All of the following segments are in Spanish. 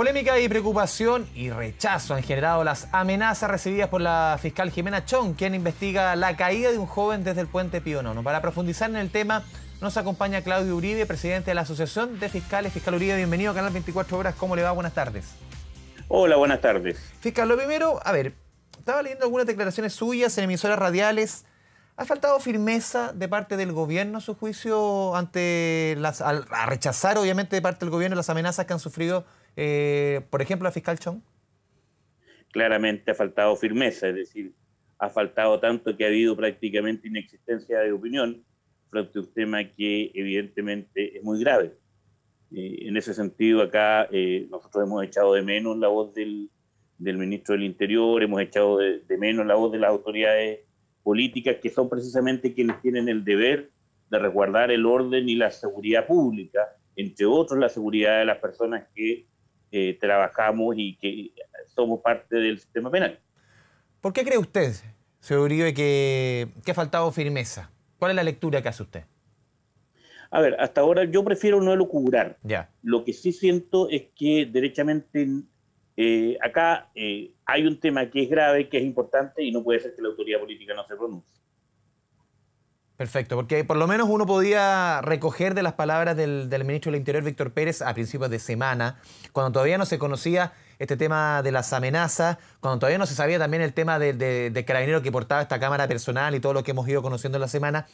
Polémica y preocupación y rechazo han generado las amenazas recibidas por la fiscal Jimena Chong, quien investiga la caída de un joven desde el puente Pío Nono. Para profundizar en el tema, nos acompaña Claudio Uribe, presidente de la Asociación de Fiscales. Fiscal Uribe, bienvenido a Canal 24 Horas. ¿Cómo le va? Buenas tardes. Hola, buenas tardes. Fiscal, lo primero, a ver, estaba leyendo algunas declaraciones suyas en emisoras radiales. ¿Ha faltado firmeza de parte del gobierno a su juicio ante las, a rechazar, obviamente, de parte del gobierno las amenazas que han sufrido eh, por ejemplo, la fiscal Chong? Claramente ha faltado firmeza, es decir, ha faltado tanto que ha habido prácticamente inexistencia de opinión frente a un tema que evidentemente es muy grave. Eh, en ese sentido, acá eh, nosotros hemos echado de menos la voz del, ministro del Interior, hemos echado de, de, menos la voz de las autoridades políticas, que son precisamente quienes tienen el deber de resguardar el orden y la seguridad pública, entre otros la seguridad de las personas que eh, trabajamos y que somos parte del sistema penal. ¿Por qué cree usted, señor Uribe, que, ha faltado firmeza? ¿Cuál es la lectura que hace usted? A ver, hasta ahora yo prefiero no elucubrar. Ya. Lo que sí siento es que derechamente eh, acá eh, hay un tema que es grave, que es importante y no puede ser que la autoridad política no se pronuncie. Perfecto, porque por lo menos uno podía recoger de las palabras del, ministro del Interior, Víctor Pérez, a principios de semana, cuando todavía no se conocía este tema de las amenazas, cuando todavía no se sabía también el tema del de, carabinero que portaba esta cámara personal y todo lo que hemos ido conociendo en la semana,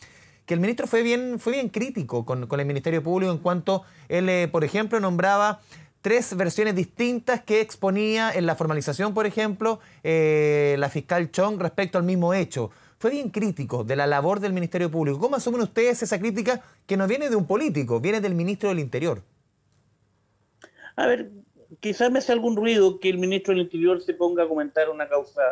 que el ministro fue bien, fue bien crítico con, el Ministerio Público en cuanto él, eh, por ejemplo, nombraba tres versiones distintas que exponía en la formalización, por ejemplo, eh, la fiscal Chong respecto al mismo hecho fue bien crítico de la labor del Ministerio Público. ¿Cómo asumen ustedes esa crítica que no viene de un político, viene del ministro del Interior? A ver, quizás me hace algún ruido que el ministro del Interior se ponga a comentar una causa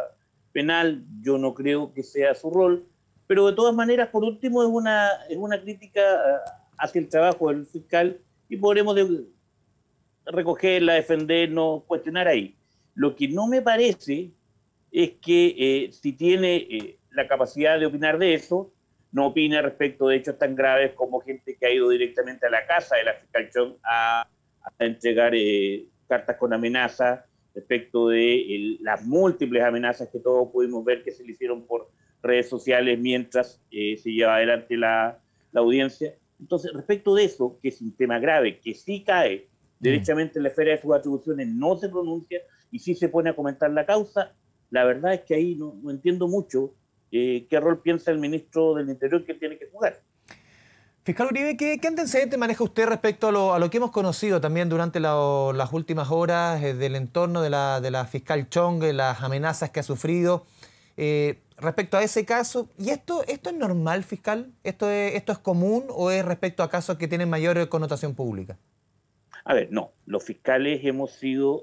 penal, yo no creo que sea su rol, pero de todas maneras, por último, es una, es una crítica eh, hacia el trabajo del fiscal y podremos de, recogerla, defendernos, cuestionar ahí. Lo que no me parece es que eh, si tiene eh, la capacidad de opinar de eso, no opina respecto de hechos tan graves como gente que ha ido directamente a la casa de la fiscal a, entregar eh, cartas con amenaza respecto de las múltiples amenazas que todos pudimos ver que se le hicieron por redes sociales mientras eh, se lleva adelante la, audiencia. Entonces, respecto de eso, que es un tema grave, que sí cae directamente derechamente en la esfera de sus atribuciones, no se pronuncia y sí se pone a comentar la causa, la verdad es que ahí no, no entiendo mucho eh, ¿qué rol piensa el ministro del Interior que tiene que jugar? Fiscal Uribe, ¿qué, qué antecedente maneja usted respecto a lo, que hemos conocido también durante las últimas horas eh, del entorno de la, fiscal Chong, eh, las amenazas que ha sufrido? respecto a ese caso, ¿y esto, es normal, fiscal? ¿Esto es, común o es respecto a casos que tienen mayor connotación pública? A ver, no, los fiscales hemos sido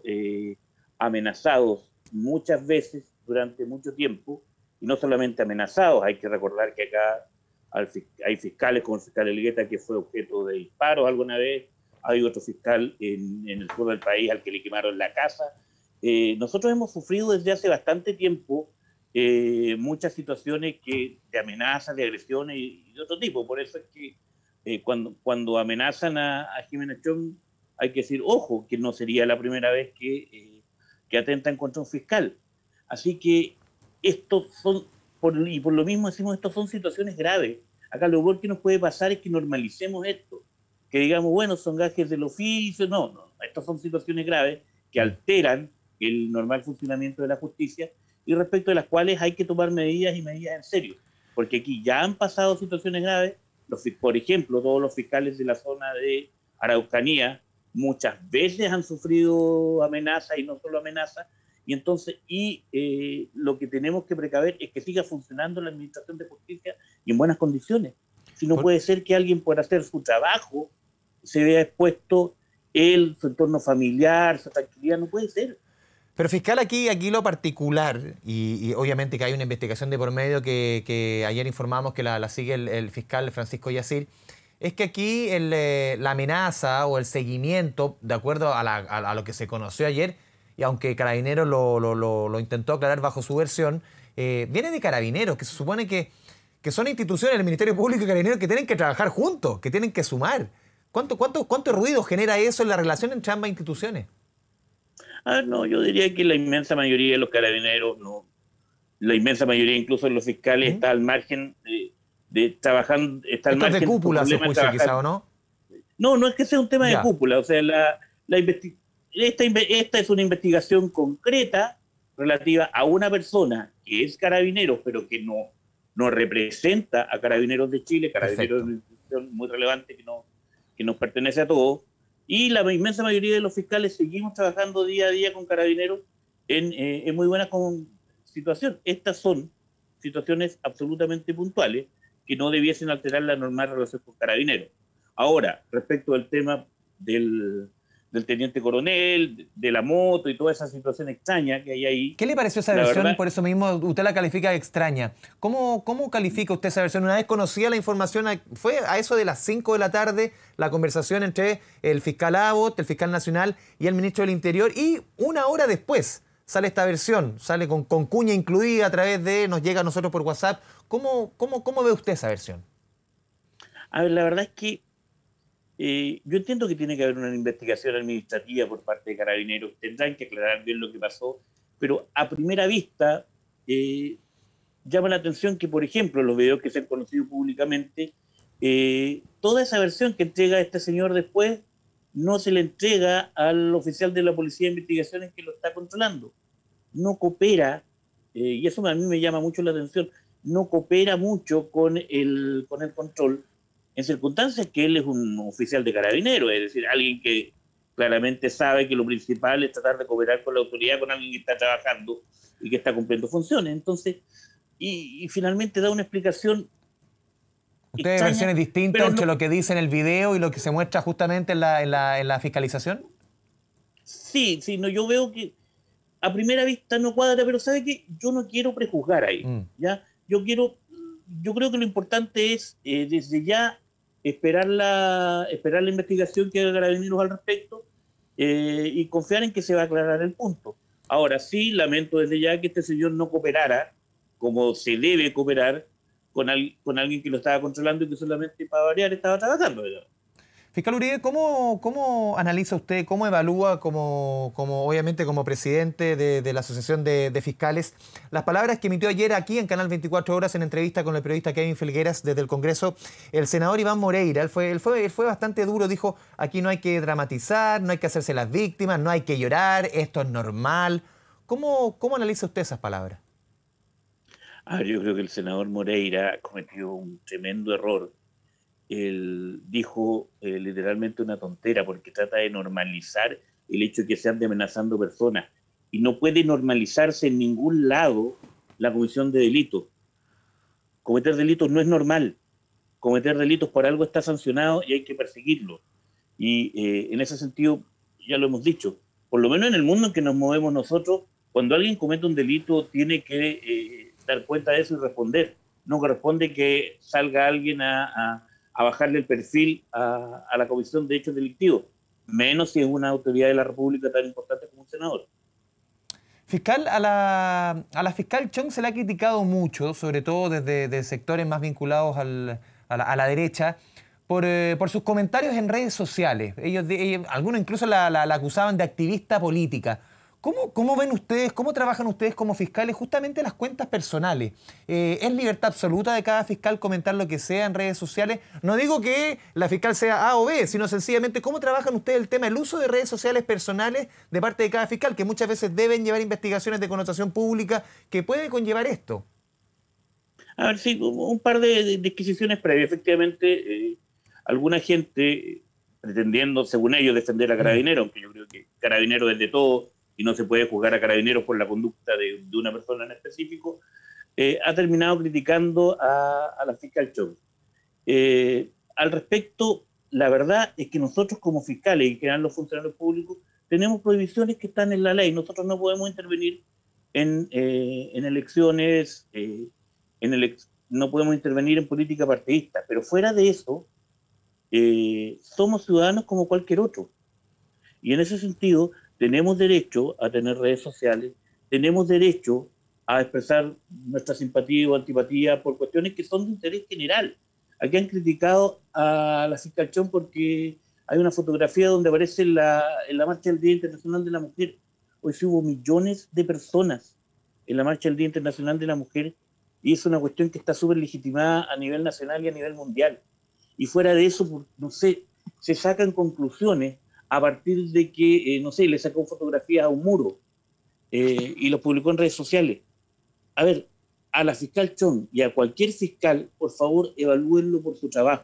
amenazados muchas veces durante mucho tiempo y no solamente amenazados, hay que recordar que acá hay fiscales como el fiscal Elgueta que fue objeto de disparos alguna vez, hay otro fiscal en, el sur del país al que le quemaron la casa. Eh, nosotros hemos sufrido desde hace bastante tiempo eh, muchas situaciones que, de amenazas, de agresiones y, de otro tipo. Por eso es que eh, cuando, cuando amenazan a, a Jimena Chong hay que decir, ojo, que no sería la primera vez que, que atentan contra un fiscal. Así que estos son, y por lo mismo decimos, estas son situaciones graves. Acá lo peor que nos puede pasar es que normalicemos esto, que digamos, bueno, son gajes del oficio, no, no, estas son situaciones graves que mm. alteran el normal funcionamiento de la justicia y respecto de las cuales hay que tomar medidas y medidas en serio, porque aquí ya han pasado situaciones graves, los, por ejemplo, todos los fiscales de la zona de Araucanía muchas veces han sufrido amenazas y no solo amenazas, y entonces, y eh, lo que tenemos que precaver es que siga funcionando la Administración de Justicia y en buenas condiciones. Si no puede ser que alguien por hacer su trabajo se vea expuesto él, su entorno familiar, su tranquilidad, no puede ser. Pero fiscal, aquí, aquí lo particular, y, obviamente que hay una investigación de por medio que, ayer informamos que la, sigue el, fiscal Francisco Yacir, es que aquí eh, la amenaza o el seguimiento, de acuerdo a lo que se conoció ayer, y aunque Carabineros lo, intentó aclarar bajo su versión, eh, viene de Carabineros, que se supone que, son instituciones, del Ministerio Público y Carabineros, que tienen que trabajar juntos, que tienen que sumar. ¿Cuánto, cuánto, cuánto ruido genera eso en la relación entre ambas instituciones? Ah, no, yo diría que la inmensa mayoría de los carabineros, no, la inmensa mayoría incluso de los fiscales está al margen de, trabajar... trabajando, está al margen de cúpula, se juicio, quizá, ¿o no? No, no es que sea un tema de cúpula, o sea, la, investigación, esta, esta es una investigación concreta relativa a una persona que es carabinero, pero que no, no representa a Carabineros de Chile, Carabineros es una institución muy relevante que, no, que nos pertenece a todos, y la inmensa mayoría de los fiscales seguimos trabajando día a día con Carabineros en, eh, muy buena situación. Estas son situaciones absolutamente puntuales que no debiesen alterar la normal relación con Carabineros. Ahora, respecto al tema del, del teniente coronel, de la moto y toda esa situación extraña que hay ahí. ¿Qué le pareció esa versión? por eso mismo usted la califica extraña. ¿Cómo, ¿Cómo califica usted esa versión? Una vez conocía la información, fue a eso de las 5 de la tarde la conversación entre el fiscal Abbott, el fiscal nacional y el ministro del Interior y una hora después sale esta versión, sale con, cuña incluida a través de, nos llega a nosotros por WhatsApp. ¿Cómo, cómo, cómo ve usted esa versión? A ver, la verdad es que eh, yo entiendo que tiene que haber una investigación administrativa por parte de carabineros, tendrán que aclarar bien lo que pasó, pero a primera vista eh, llama la atención que, por ejemplo, los videos que se han conocido públicamente, eh, toda esa versión que entrega este señor después no se le entrega al oficial de la Policía de Investigaciones que lo está controlando. No coopera, y eso a mí me llama mucho la atención, no coopera mucho con el, con el control en circunstancias que él es un oficial de carabinero, es decir, alguien que claramente sabe que lo principal es tratar de cooperar con la autoridad, con alguien que está trabajando y que está cumpliendo funciones. Entonces, y, finalmente da una explicación. Ustedes versiones distintas entre lo que dice en el video y lo que se muestra justamente en la, en la, en la fiscalización. Sí, sí, no, yo veo que a primera vista no cuadra, pero sabe que yo no quiero prejuzgar ahí, mm. ¿ya? Yo quiero, yo creo que lo importante es eh, desde ya esperar la, esperar la investigación que haga Carabineros al respecto eh, y confiar en que se va a aclarar el punto. Ahora sí, lamento desde ya que este señor no cooperara, como se debe cooperar, con, al, con alguien que lo estaba controlando y que solamente para variar estaba trabajando. ¿verdad? Fiscal Uribe, ¿cómo, analiza usted, cómo evalúa como, como obviamente como presidente de, la Asociación de, Fiscales las palabras que emitió ayer aquí en Canal 24 Horas en entrevista con el periodista Kevin Felgueras desde el Congreso, el senador Iván Moreira? Él fue, fue, bastante duro, dijo, aquí no hay que dramatizar, no hay que hacerse las víctimas, no hay que llorar, esto es normal. ¿Cómo, cómo analiza usted esas palabras? Ah, yo creo que el senador Moreira cometió un tremendo error él dijo eh, literalmente una tontera porque trata de normalizar el hecho de que se ande amenazando personas. Y no puede normalizarse en ningún lado la comisión de delitos. Cometer delitos no es normal. Cometer delitos por algo está sancionado y hay que perseguirlo. Y eh, en ese sentido, ya lo hemos dicho, por lo menos en el mundo en que nos movemos nosotros, cuando alguien comete un delito tiene que eh, dar cuenta de eso y responder. No corresponde que salga alguien a a bajarle el perfil a, la Comisión de Hechos Delictivos, menos si es una autoridad de la República tan importante como un senador. Fiscal, a la, a la fiscal Chong se la ha criticado mucho, sobre todo desde, sectores más vinculados al, a, la, derecha, por, eh, por, sus comentarios en redes sociales. Ellos, ellos algunos incluso la, la, acusaban de activista política. ¿Cómo, ven ustedes, cómo trabajan ustedes como fiscales justamente las cuentas personales? Eh, ¿Es libertad absoluta de cada fiscal comentar lo que sea en redes sociales? No digo que la fiscal sea A o B, sino sencillamente cómo trabajan ustedes el tema, el uso de redes sociales personales de parte de cada fiscal, que muchas veces deben llevar investigaciones de connotación pública que puede conllevar esto. A ver, sí, un par de disquisiciones previas. Efectivamente, eh, alguna gente eh, pretendiendo, según ellos, defender a mm. Carabinero, aunque yo creo que Carabinero desde todo y no se puede juzgar a carabineros por la conducta de, una persona en específico, eh, ha terminado criticando a, la fiscal Chong. Eh, al respecto, la verdad es que nosotros como fiscales y que eran los funcionarios públicos tenemos prohibiciones que están en la ley. Nosotros no podemos intervenir en, eh, elecciones, en no podemos intervenir en política partidista, pero fuera de eso, somos ciudadanos como cualquier otro. Y en ese sentido, tenemos derecho a tener redes sociales, tenemos derecho a expresar nuestra simpatía o antipatía por cuestiones que son de interés general. Aquí han criticado a la fiscalchón porque hay una fotografía donde aparece la, en la marcha del Día Internacional de la Mujer. Hoy sí hubo millones de personas en la marcha del Día Internacional de la Mujer y es una cuestión que está súper legitimada a nivel nacional y a nivel mundial. Y fuera de eso, no sé, se sacan conclusiones a partir de que, eh, no sé, le sacó fotografías a un muro eh, y lo publicó en redes sociales. A ver, a la fiscal Chong y a cualquier fiscal, por favor, evalúenlo por su trabajo,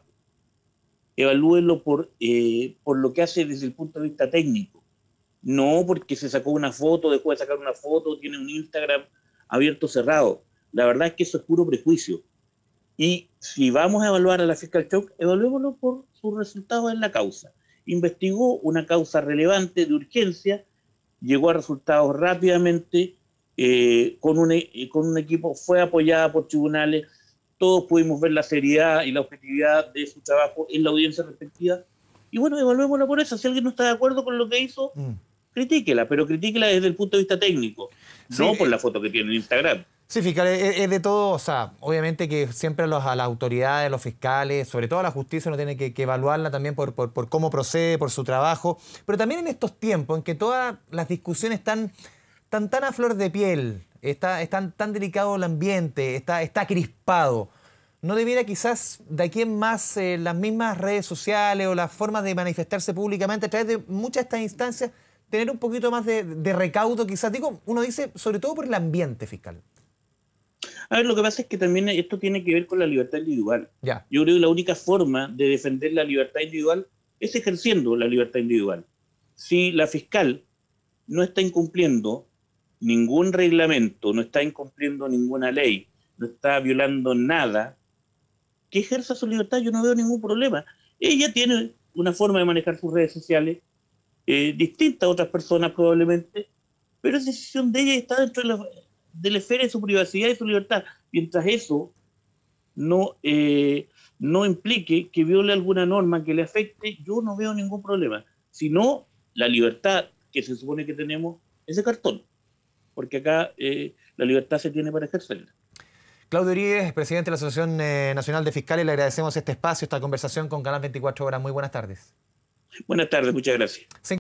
evalúenlo por, eh, por lo que hace desde el punto de vista técnico. No porque se sacó una foto, dejó de sacar una foto, tiene un Instagram abierto o cerrado. La verdad es que eso es puro prejuicio. Y si vamos a evaluar a la fiscal Chong, evaluémoslo por sus resultados en la causa investigó una causa relevante de urgencia, llegó a resultados rápidamente, eh, con, un, e-, eh, con un equipo, fue apoyada por tribunales, todos pudimos ver la seriedad y la objetividad de su trabajo en la audiencia respectiva. Y bueno, la por eso. Si alguien no está de acuerdo con lo que hizo, mm. critíquela, pero critíquela desde el punto de vista técnico, no por la foto que tiene en Instagram. Sí, fiscal, es, de todo, o sea, obviamente que siempre a las autoridades, los fiscales, sobre todo a la justicia, uno tiene que, evaluarla también por, cómo procede, por su trabajo, pero también en estos tiempos en que todas las discusiones están tan, tan a flor de piel, está, están tan delicado el ambiente, está, está crispado. ¿No debiera quizás de aquí en más eh, las mismas redes sociales o las formas de manifestarse públicamente a través de muchas de estas instancias tener un poquito más de, de recaudo quizás? Digo, uno dice, sobre todo por el ambiente fiscal. A ver, lo que pasa es que también esto tiene que ver con la libertad individual. Yo creo que la única forma de defender la libertad individual es ejerciendo la libertad individual. Si la fiscal no está incumpliendo ningún reglamento, no está incumpliendo ninguna ley, no está violando nada, que ejerza su libertad, yo no veo ningún problema. Ella tiene una forma de manejar sus redes sociales eh, distinta a otras personas probablemente, pero esa decisión de ella está dentro de la de la esfera de su privacidad y su libertad, mientras eso no, eh, no implique que viole alguna norma que le afecte, yo no veo ningún problema. sino la libertad que se supone que tenemos ese cartón, porque acá eh, la libertad se tiene para ejercerla. Claudio Uribe, presidente de la Asociación eh, Nacional de Fiscales, le agradecemos este espacio, esta conversación con Canal 24 Horas. Muy buenas tardes. Buenas tardes, muchas gracias.